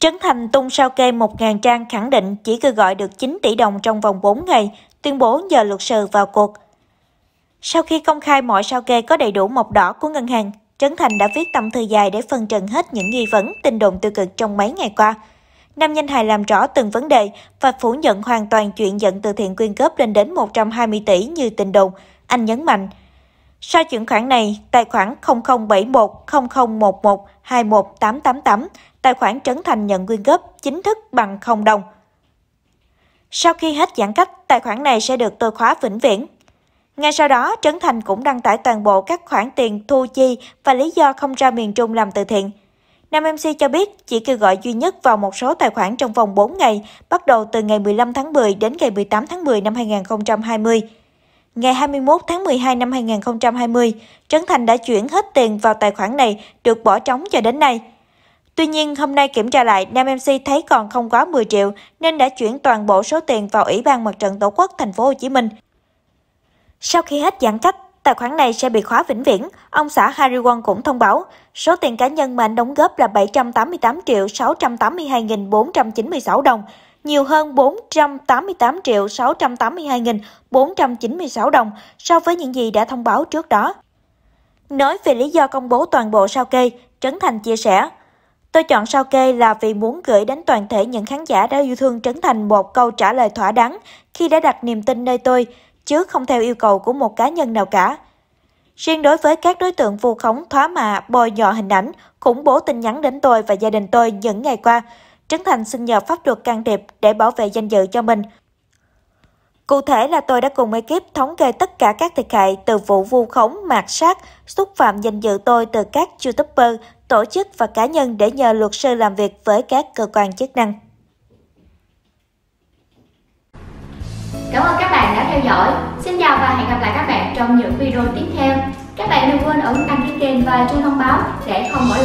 Trấn Thành tung sao kê 1.000 trang khẳng định chỉ cơ gọi được 9 tỷ đồng trong vòng 4 ngày, tuyên bố nhờ luật sư vào cuộc. Sau khi công khai mọi sao kê có đầy đủ mộc đỏ của ngân hàng, Trấn Thành đã viết tâm thư dài để phân trần hết những nghi vấn, tin đồn tiêu cực trong mấy ngày qua. Nam Danh Hài làm rõ từng vấn đề và phủ nhận hoàn toàn chuyện dẫn từ thiện quyên góp lên đến 120 tỷ như tình đồn. Anh nhấn mạnh, sau chuyển khoản này, tài khoản 007100112188 tài khoản Trấn Thành nhận quyên góp chính thức bằng 0 đồng. Sau khi hết giãn cách, tài khoản này sẽ được tôi khóa vĩnh viễn. Ngay sau đó, Trấn Thành cũng đăng tải toàn bộ các khoản tiền thu chi và lý do không ra miền Trung làm từ thiện. Nam MC cho biết chỉ kêu gọi duy nhất vào một số tài khoản trong vòng 4 ngày, bắt đầu từ ngày 15 tháng 10 đến ngày 18 tháng 10 năm 2020. Ngày 21 tháng 12 năm 2020, Trấn Thành đã chuyển hết tiền vào tài khoản này được bỏ trống cho đến nay. Tuy nhiên, hôm nay kiểm tra lại, nam MC thấy còn không quá 10 triệu nên đã chuyển toàn bộ số tiền vào Ủy ban Mặt trận Tổ quốc thành phố Hồ Chí Minh. Sau khi hết giãn cách, tài khoản này sẽ bị khóa vĩnh viễn. Ông xã Harry Won cũng thông báo, số tiền cá nhân mà anh đóng góp là 788 triệu 682.496 đồng, nhiều hơn 488 triệu 682.496 đồng so với những gì đã thông báo trước đó. Nói về lý do công bố toàn bộ sao kê, Trấn Thành chia sẻ, Tôi chọn sao kê là vì muốn gửi đến toàn thể những khán giả đã yêu thương Trấn Thành một câu trả lời thỏa đáng khi đã đặt niềm tin nơi tôi, chứ không theo yêu cầu của một cá nhân nào cả. Riêng đối với các đối tượng vu khống thóa mạ, bồi nhọ hình ảnh, khủng bố tin nhắn đến tôi và gia đình tôi những ngày qua, Trấn Thành xin nhờ pháp luật can thiệp để bảo vệ danh dự cho mình. Cụ thể là tôi đã cùng ekip thống kê tất cả các thiệt hại từ vụ vu khống, mạt sát, xúc phạm danh dự tôi từ các youtuber, tổ chức và cá nhân để nhờ luật sư làm việc với các cơ quan chức năng. Cảm ơn các bạn đã theo dõi. Xin chào và hẹn gặp lại các bạn trong những video tiếp theo. Các bạn đừng quên ấn đăng ký kênh và chuông thông báo để không bỏ